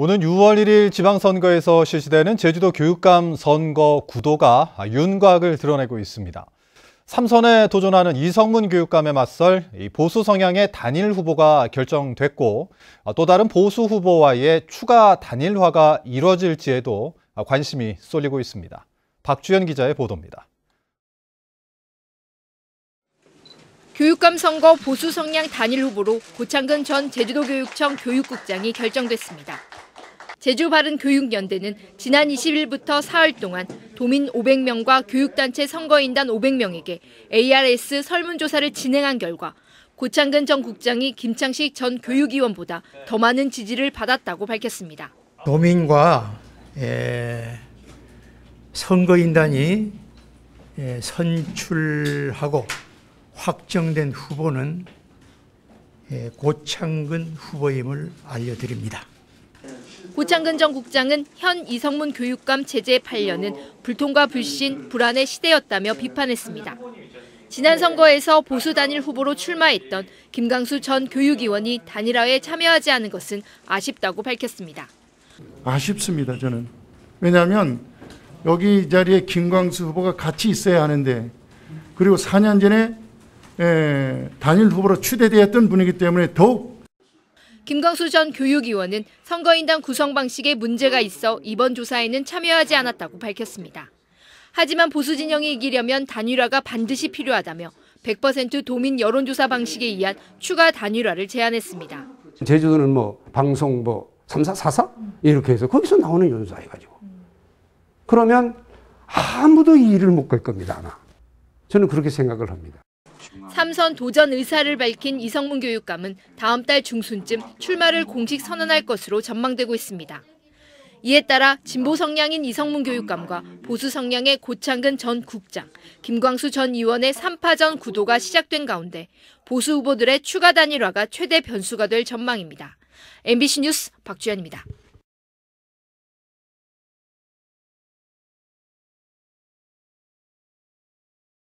오는 6월 1일 지방선거에서 실시되는 제주도 교육감 선거 구도가 윤곽을 드러내고 있습니다. 3선에 도전하는 이성문 교육감에 맞설 보수 성향의 단일 후보가 결정됐고 또 다른 보수 후보와의 추가 단일화가 이뤄질지에도 관심이 쏠리고 있습니다. 박주현 기자의 보도입니다. 교육감 선거 보수 성향 단일 후보로 고창근 전 제주도교육청 교육국장이 결정됐습니다. 제주바른교육연대는 지난 20일부터 4월 동안 도민 500명과 교육단체 선거인단 500명에게 ARS 설문조사를 진행한 결과 고창근 전 국장이 김창식 전 교육위원보다 더 많은 지지를 받았다고 밝혔습니다. 도민과 예, 선거인단이 예, 선출하고 확정된 후보는 예, 고창근 후보임을 알려드립니다. 호창근전 국장은 현 이성문 교육감 체제 8년은 불통과 불신, 불안의 시대였다며 비판했습니다. 지난 선거에서 보수 단일 후보로 출마했던 김강수 전 교육위원이 단일화에 참여하지 않은 것은 아쉽다고 밝혔습니다. 아쉽습니다, 저는. 왜냐하면 여기 자리에 김광수 후보가 같이 있어야 하는데 그리고 4년 전에 단일 후보로 추대되었던 분이기 때문에 더욱 김광수 전 교육위원은 선거인단 구성 방식에 문제가 있어 이번 조사에는 참여하지 않았다고 밝혔습니다. 하지만 보수 진영이 이기려면 단일화가 반드시 필요하다며 100% 도민 여론조사 방식에 의한 추가 단일화를 제안했습니다. 제주도는 뭐 방송 뭐 3사 4사 이렇게 해서 거기서 나오는 연사 해가지고 그러면 아무도 이 일을 못 갈 겁니다. 아마. 저는 그렇게 생각을 합니다. 삼선 도전 의사를 밝힌 이성문 교육감은 다음 달 중순쯤 출마를 공식 선언할 것으로 전망되고 있습니다. 이에 따라 진보 성향인 이성문 교육감과 보수 성향의 고창근 전 국장, 김광수 전 의원의 3파전 구도가 시작된 가운데 보수 후보들의 추가 단일화가 최대 변수가 될 전망입니다. MBC 뉴스 박주현입니다.